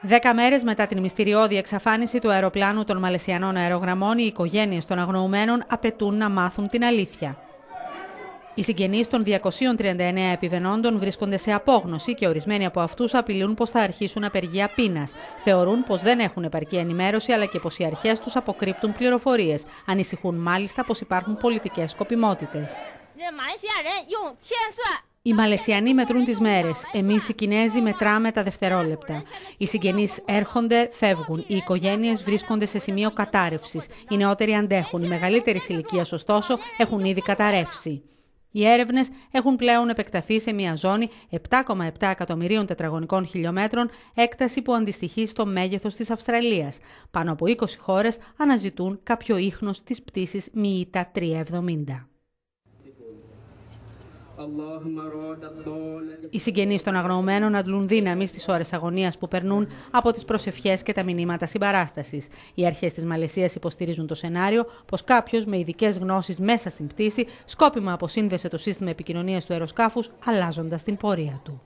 Δέκα μέρες μετά την μυστηριώδη εξαφάνιση του αεροπλάνου των Μαλαισιανών αερογραμμών, οι οικογένειες των αγνοωμένων απαιτούν να μάθουν την αλήθεια. Οι συγγενείς των 239 επιβενόντων βρίσκονται σε απόγνωση και ορισμένοι από αυτούς απειλούν πως θα αρχίσουν απεργία πείνας. Θεωρούν πως δεν έχουν επαρκή ενημέρωση αλλά και πως οι αρχές τους αποκρύπτουν πληροφορίες. Ανησυχούν μάλιστα πως υπάρχουν πολιτικές σκοπιμότητες. Ναι, οι Μαλαισιανοί μετρούν τις μέρες. Εμείς οι Κινέζοι μετράμε τα δευτερόλεπτα. Οι συγγενείς έρχονται, φεύγουν. Οι οικογένειες βρίσκονται σε σημείο κατάρρευσης. Οι νεότεροι αντέχουν. Οι μεγαλύτερη ηλικία, ωστόσο, έχουν ήδη καταρρεύσει. Οι έρευνες έχουν πλέον επεκταθεί σε μια ζώνη 7,7 εκατομμυρίων τετραγωνικών χιλιόμετρων, έκταση που αντιστοιχεί στο μέγεθος της Αυστραλίας. Πάνω από 20 χώρες αναζητούν κάποιο ίχνος της πτήσης ΜΙΙΤΑ 370. Οι συγγενείς των αγνοωμένων αντλούν δύναμη στις ώρες αγωνίας που περνούν από τις προσευχές και τα μηνύματα συμπαράστασης. Οι αρχές της Μαλαισίας υποστηρίζουν το σενάριο πως κάποιος με ειδικές γνώσεις μέσα στην πτήση σκόπιμα αποσύνδεσε το σύστημα επικοινωνίας του αεροσκάφους αλλάζοντας την πορεία του.